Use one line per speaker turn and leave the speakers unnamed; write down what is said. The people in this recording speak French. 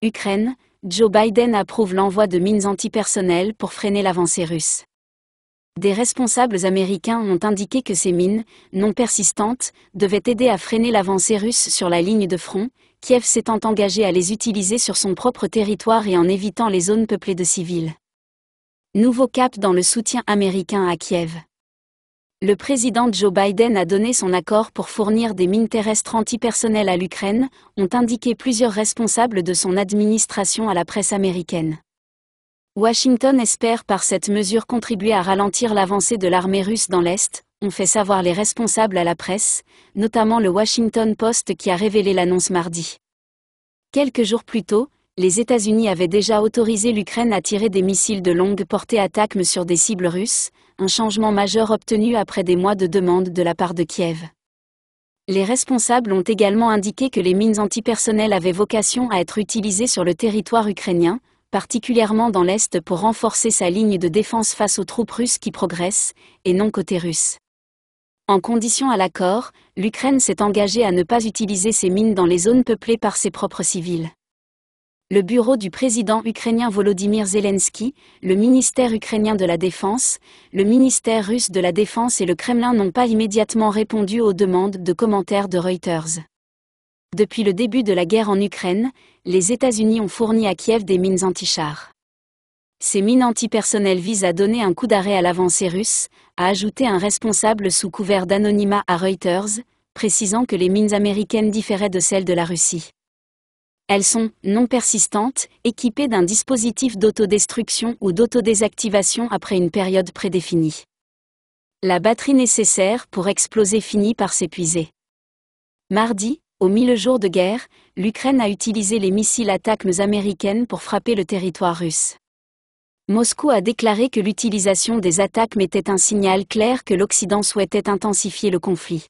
Ukraine, Joe Biden approuve l'envoi de mines antipersonnelles pour freiner l'avancée russe. Des responsables américains ont indiqué que ces mines, non persistantes, devaient aider à freiner l'avancée russe sur la ligne de front, Kiev s'étant engagé à les utiliser sur son propre territoire et en évitant les zones peuplées de civils. Nouveau cap dans le soutien américain à Kiev le président Joe Biden a donné son accord pour fournir des mines terrestres antipersonnelles à l'Ukraine, ont indiqué plusieurs responsables de son administration à la presse américaine. Washington espère par cette mesure contribuer à ralentir l'avancée de l'armée russe dans l'Est, ont fait savoir les responsables à la presse, notamment le Washington Post qui a révélé l'annonce mardi. Quelques jours plus tôt, les États-Unis avaient déjà autorisé l'Ukraine à tirer des missiles de longue portée à sur des cibles russes, un changement majeur obtenu après des mois de demandes de la part de Kiev. Les responsables ont également indiqué que les mines antipersonnelles avaient vocation à être utilisées sur le territoire ukrainien, particulièrement dans l'Est pour renforcer sa ligne de défense face aux troupes russes qui progressent, et non côté russe. En condition à l'accord, l'Ukraine s'est engagée à ne pas utiliser ces mines dans les zones peuplées par ses propres civils le bureau du président ukrainien Volodymyr Zelensky, le ministère ukrainien de la Défense, le ministère russe de la Défense et le Kremlin n'ont pas immédiatement répondu aux demandes de commentaires de Reuters. Depuis le début de la guerre en Ukraine, les États-Unis ont fourni à Kiev des mines antichars. Ces mines antipersonnelles visent à donner un coup d'arrêt à l'avancée russe, a ajouté un responsable sous couvert d'anonymat à Reuters, précisant que les mines américaines différaient de celles de la Russie. Elles sont non persistantes, équipées d'un dispositif d'autodestruction ou d'autodésactivation après une période prédéfinie. La batterie nécessaire pour exploser finit par s'épuiser. Mardi, au mille jours de guerre, l'Ukraine a utilisé les missiles attaques américaines pour frapper le territoire russe. Moscou a déclaré que l'utilisation des attaques était un signal clair que l'Occident souhaitait intensifier le conflit.